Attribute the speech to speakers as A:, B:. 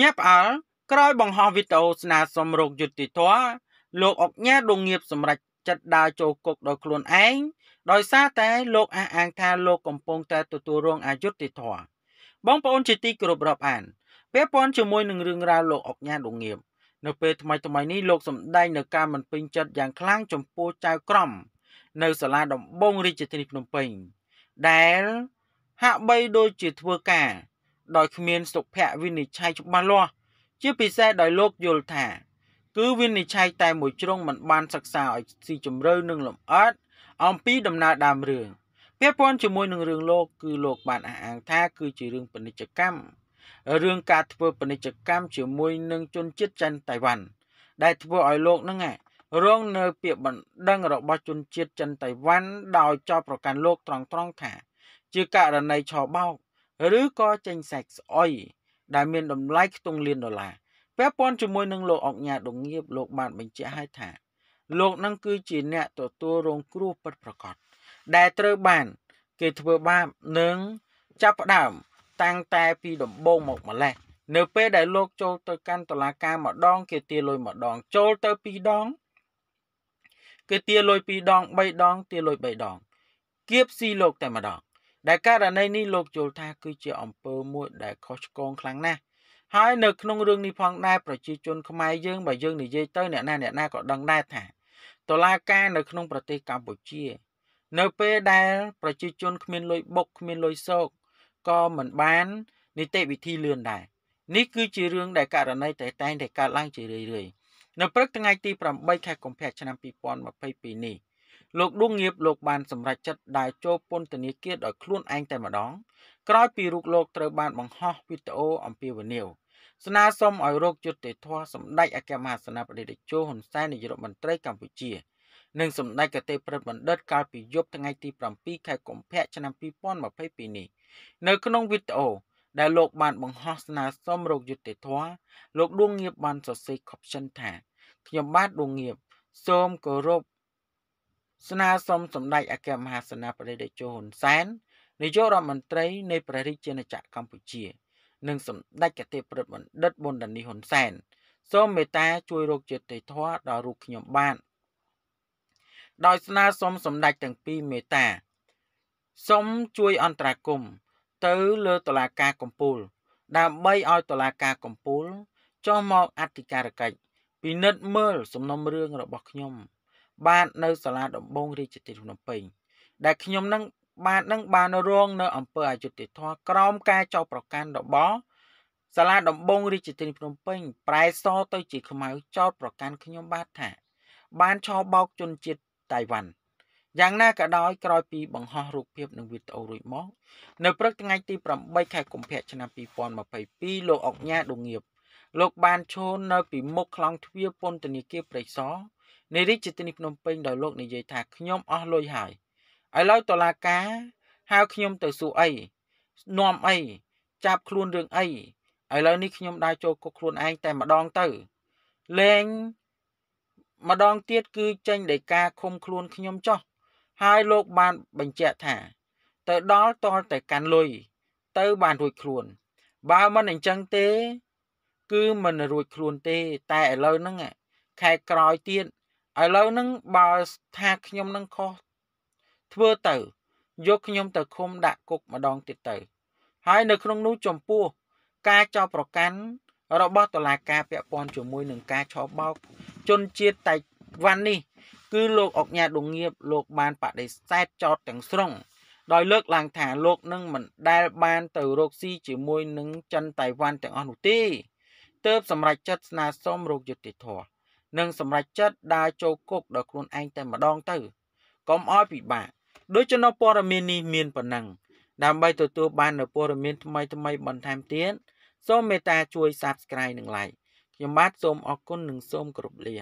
A: ញាផ្អើលក្រោយបង្ហោះវីដេអូស្នើសុំរោគយុតិធ៌លោកអុកញ៉ាដងងៀបសម្រាប់ចិត្តដើរចូលគុកដោយខ្លួនឯងដោយសារតែលោកអះអាងថាលោកកំពុងតែទទួលរងអយុត្តិធម៌បងប្អូនជាទីគោរពរាប់អានពាក់ព័ន្ធជាមួយនឹងរឿងរ៉ាវលោកអុកញ៉ាដងងៀបនៅពេលថ្មីថ្មីនេះលោកសម្ដែងនៅការមិនពេញចិត្តយ៉ាងខ្លាំងចំពោះចៅក្រមនៅសាលាដំបងរាជធានីភ្នំពេញ ដែលហាក់បីដូចជាធ្វើការដោយគ្មានសុភ័ក្រវិនិច្ឆ័យច្បាស់លាស់ជាពិសេសដោយលោកយល់ថា គឺវិនិច្ឆ័យតែមួយជ្រុងមិនបានសិក្សាឲ្យស៊ីជម្រៅនិងលម្អិតអំពីដំណើរដើមរឿងពាក់ព័ន្ធជាមួយនឹងរឿងលោក គឺលោកបានអះអាងថា គឺជារឿងពាណិជ្ជកម្មរឿងការធ្វើពាណិជ្ជកម្មជាមួយនឹងជនជាតិចិនតៃវ៉ាន់ដែលធ្វើឲ្យលោកហ្នឹងរងនៅពាក្យបណ្ដឹងរបស់ជនជាតិចិនតៃវ៉ាន់ដោយចោទប្រកាន់លោកត្រង់ត្រង់ថា ជាករណីឆោបោកឬក៏ចេញសាច់ស្អុយដែលមានតម្លៃខ្ទង់លានដុល្លារពាក់ព័ន្ធជាមួយនឹងលោកអង្គញាដងងៀបលោកបានបញ្ជាក់ឲ្យថា លោកនឹងគឺជាអ្នកទទួលរងគ្រោះពិតប្រាកដដែលត្រូវបាន គេធ្វើបាបនិង ចាប់ផ្ដើមតាំងតែពីដំបូងមកម្លេះនៅ ពេលដែលលោក ចូលទៅកាន់តុលាការម្ដងគេទាលុយម្ដង ចូលទៅ2ដងគេទាលុយ2ដង3ដង ទាលុយ3ដងគៀបស៊ីលោកតែម្ដងដែលករណីនេះលោកយល់ថា គឺជាអំពើមួយដែលខុសឆ្គងខ្លាំងណាស់ហើយនៅក្នុងរឿងនេះផងដែរប្រជាជនខ្មែរយើងបើយើងនិយាយទៅអ្នកណាអ្នកណាក៏ដឹងដែរថាតឡាការនៅក្នុង ប្រទេសកម្ពុជា នៅពេលដែល ប្រជាជនគ្មានលុយបុកគ្មានលុយសោកក៏មិនបាននីតិវិធីលឿនដែរនេះគឺជារឿងដែលករណីតែតែងតែកើតឡើងជារឿយៗនៅព្រឹកថ្ងៃទី8ខែកុម្ភៈឆ្នាំ2022នេះលោកដួងងៀបលោកបានសម្រេចចិត្តដើរចូលពន្ធនាគារដោយខ្លួនឯងតែម្ដងក្រោយពីរូបលោកត្រូវបានបង្ហោះវីដេអូអំពាវនាវស្នើសុំឲ្យរោគយុត្តិធម៌សម្ដេចអគ្គមហាសេនាបតីតេជោហ៊ុនសែននាយករដ្ឋមន្ត្រីកម្ពុជានិងសម្ដេចកតេប្រិទ្ធបណ្ឌិតកាលពីយប់ថ្ងៃទី7ខែកុម្ភៈឆ្នាំ2022នេះនៅក្នុងវីដេអូដែលលោកបានបង្ហោះស្នើសុំរោគយុត្តិធម៌លោកដួងងៀបបានសរសេរ caption ថាខ្ញុំបាទដួងងៀបសូមគោរពស្នើសុំសម្ដេចអគ្គមហាសេនាបតីតេជោហ៊ុនសែននាយករដ្ឋមន្ត្រីនៃព្រះរាជាណាចក្រកម្ពុជា និងសម្ដេចកទេព្រឹទ្ធបណ្ឌិតប៊ុនដានីហ៊ុនសែនសូមមេត្តាជួយរកជាតិធម៌ដល់រូបខ្ញុំបានដោយស្នើសុំសម្ដេចទាំងពីរមេត្តាសូមជួយអន្តរាគមទៅលើតុលាការកំពូល ដើម្បីឲ្យតុលាការកំពូលចុះមកអធិការកិច្ចពិនិត្យមើល សំណុំរឿងរបស់ខ្ញុំបាទនៅសាលាដំបងរាជធានីភ្នំពេញ ដែលខ្ញុំនឹងបាទនឹងបានរងនៅអំពើអយុត្តិធម៌ក្រោមការចោទប្រកាន់របស់សាលាដំបងរាជធានីភ្នំពេញប្រែសទៅជាខ្មៅចោទប្រកាន់ខ្ញុំបាទថាបានឆោបោកជនជាតិតៃវ៉ាន់យ៉ាងណាក៏ដោយក្រោយពីបង្ហោះរូបភាពនិងវីដេអូរួចមកនៅព្រឹកថ្ងៃទី8ខែកុម្ភៈឆ្នាំ2022លោកអុកញ៉ាដងៀបលោក បានឈរនៅ ពីមុខខ្លោងទ្វារពន្ធនាគារព្រៃសរនារីជាទីនេះភ្នំពេញដោយលោកនិយាយថាខ្ញុំអស់លុយហើយឥឡូវតឡាការហៅខ្ញុំទៅសួរអីនាំអីចាប់ខ្លួនរឿងអីឥឡូវនេះខ្ញុំដើរចូលគុកខ្លួនឯងតែម្ដងទៅលែងម្ដងទៀតគឺចេញដីកាឃុំខ្លួនខ្ញុំចោះហើយលោកបានបញ្ជាក់ថា ទៅដល់តលតែកាន់លុយទៅបានរួចខ្លួនបើមិនអញ្ចឹងទេ គឺមិនរួចខ្លួនទេ តែឥឡូវហ្នឹងខែក្រោយទៀតឥឡូវហ្នឹងបើថាខ្ញុំនឹងខុសធ្វើទៅ យកខ្ញុំទៅឃុំដាក់គុកម្ដងទៀតទៅ ហើយនៅក្នុងនោះចំពោះការចោទប្រកាន់របស់តុលាការពាក់ព័ន្ធជាមួយនឹងការឆោបបោក ជនជាតិតៃវ៉ាន់នេះ គឺលោកអុកញ៉ាដងងៀបលោកបានបដិសេធចោទទាំងស្រុង ដោយលើកឡើងថាលោកនឹងមិនដែលបានទៅ រកស៊ីជាមួយនឹងចិនតៃវ៉ាន់ទាំងអស់នោះទេទើបសម្រេចចិត្តស្នើសុំរោគយុត្តិធម៌និងសម្រេចចិត្តដើរចូលគុកដោយខ្លួនឯងតែម្ដងទៅកុំឲ្យពិបាកដូចចំណុចព័ត៌មាននេះមានប៉ុណ្ណឹង ដើម្បីទទួលបាននូវព័ត៌មានថ្មីថ្មីបន្ថែមទៀតសូមមេត្តាជួយ Subscribe និង Like ខ្ញុំបាទសូមអរគុណនិងសូមគោរពលា